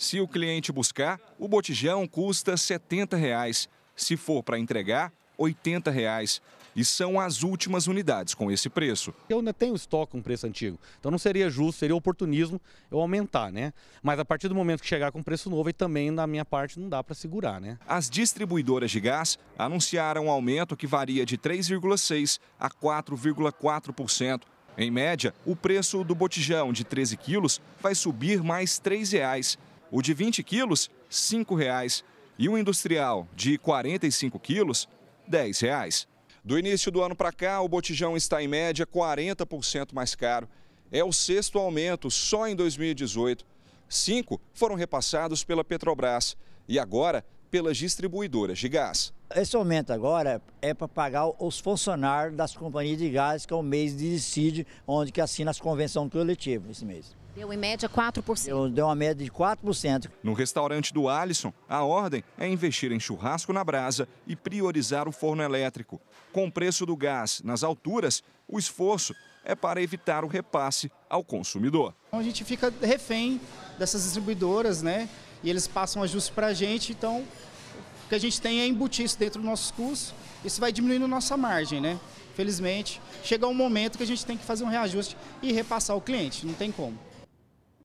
Se o cliente buscar, o botijão custa R$ 70. Reais. Se for para entregar, R$ 80. Reais. E são as últimas unidades com esse preço. Eu não tenho estoque com preço antigo. Então não seria justo, seria oportunismo eu aumentar, né? Mas a partir do momento que chegar com preço novo, e também na minha parte não dá para segurar, né? As distribuidoras de gás anunciaram um aumento que varia de 3,6% a 4,4%. Em média, o preço do botijão de 13 quilos vai subir mais R$ 3,00. O de 20 quilos, R$ 5,00. E o industrial, de 45 quilos, R$ 10,00. Do início do ano para cá, o botijão está em média 40% mais caro. É o sexto aumento só em 2018. Cinco foram repassados pela Petrobras e agora pelas distribuidoras de gás. Esse aumento agora é para pagar os funcionários das companhias de gás, que é o mês de decide, onde que assina as convenções coletivas esse mês. Deu em média 4%. Deu, deu uma média de 4%. No restaurante do Alisson, a ordem é investir em churrasco na brasa e priorizar o forno elétrico. Com o preço do gás nas alturas, o esforço é para evitar o repasse ao consumidor. Então, a gente fica refém dessas distribuidoras, né? E eles passam ajuste para a gente, então o que a gente tem é embutir isso dentro dos nossos custos, isso vai diminuindo nossa margem, né? Felizmente, chega um momento que a gente tem que fazer um reajuste e repassar ao cliente, não tem como.